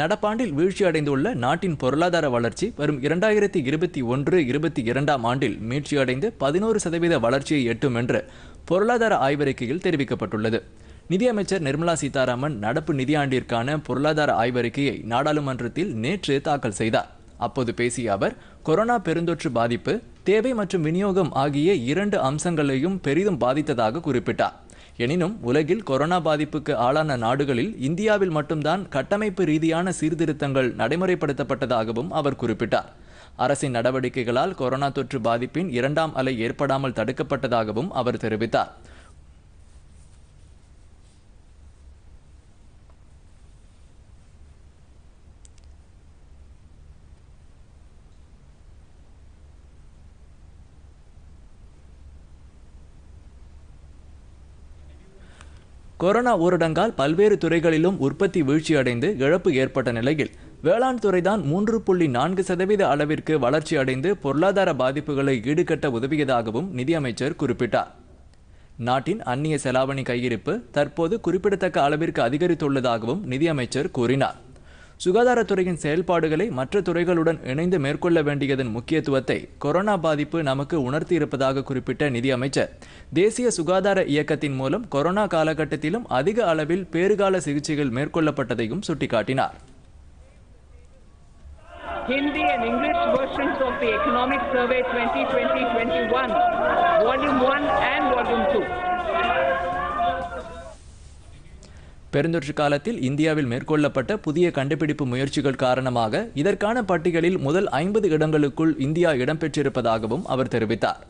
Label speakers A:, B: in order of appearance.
A: நடப்பாண்டில் வீழ்ச்சியடைந்துள்ள நாட்டின் பொருளாதார வளர்ச்சி வரும் இரண்டாயிரத்தி இருபத்தி ஒன்று இருபத்தி இரண்டாம் ஆண்டில் மீழ்ச்சியடைந்து பதினோரு சதவீத வளர்ச்சியை எட்டும் என்று பொருளாதார ஆய்வறிக்கையில் தெரிவிக்கப்பட்டுள்ளது நிதியமைச்சர் நிர்மலா சீதாராமன் நடப்பு நிதியாண்டிற்கான பொருளாதார ஆய்வறிக்கையை நாடாளுமன்றத்தில் நேற்று தாக்கல் செய்தார் அப்போது பேசிய அவர் கொரோனா பெருந்தொற்று பாதிப்பு தேவை மற்றும் விநியோகம் ஆகிய இரண்டு அம்சங்களையும் பெரிதும் பாதித்ததாக குறிப்பிட்டார் எனினும் உலகில் கொரோனா பாதிப்புக்கு ஆளான நாடுகளில் இந்தியாவில் மட்டும்தான் கட்டமைப்பு ரீதியான சீர்திருத்தங்கள் நடைமுறைப்படுத்தப்பட்டதாகவும் அவர் குறிப்பிட்டார் அரசின் நடவடிக்கைகளால் கொரோனா தொற்று பாதிப்பின் இரண்டாம் அலை ஏற்படாமல் தடுக்கப்பட்டதாகவும் அவர் தெரிவித்தார் கொரோனா ஊரடங்கால் பல்வேறு துறைகளிலும் உற்பத்தி வீழ்ச்சியடைந்து இழப்பு ஏற்பட்ட நிலையில் வேளாண் துறைதான் மூன்று புள்ளி நான்கு சதவீத அளவிற்கு வளர்ச்சி அடைந்து பொருளாதார பாதிப்புகளை ஈடுகட்ட உதவியதாகவும் நிதியமைச்சர் குறிப்பிட்டார் நாட்டின் அந்நிய செலாவணி கையிருப்பு தற்போது குறிப்பிடத்தக்க அளவிற்கு அதிகரித்துள்ளதாகவும் நிதியமைச்சர் கூறினார் சுகாதாரத்துறையின் செயல்பாடுகளை மற்ற துறைகளுடன் இணைந்து மேற்கொள்ள வேண்டியதன் முக்கியத்துவத்தை கொரோனா பாதிப்பு நமக்கு உணர்த்தி இருப்பதாக குறிப்பிட்ட நிதியமைச்சர் தேசிய சுகாதார இயக்கத்தின் மூலம் கொரோனா காலகட்டத்திலும் அதிக அளவில் பேறுகால சிகிச்சைகள் மேற்கொள்ளப்பட்டதையும் சுட்டிக்காட்டினார் Hindi and English versions of the Economic Survey 2020-21, Volume 1 and Volume பெருந்தொற்று காலத்தில் இந்தியாவில் மேற்கொள்ளப்பட்ட புதிய கண்டுபிடிப்பு முயற்சிகள் காரணமாக இதற்கான பட்டியலில் முதல் ஐம்பது இடங்களுக்குள் இந்தியா இடம்பெற்றிருப்பதாகவும் அவர் தெரிவித்தார்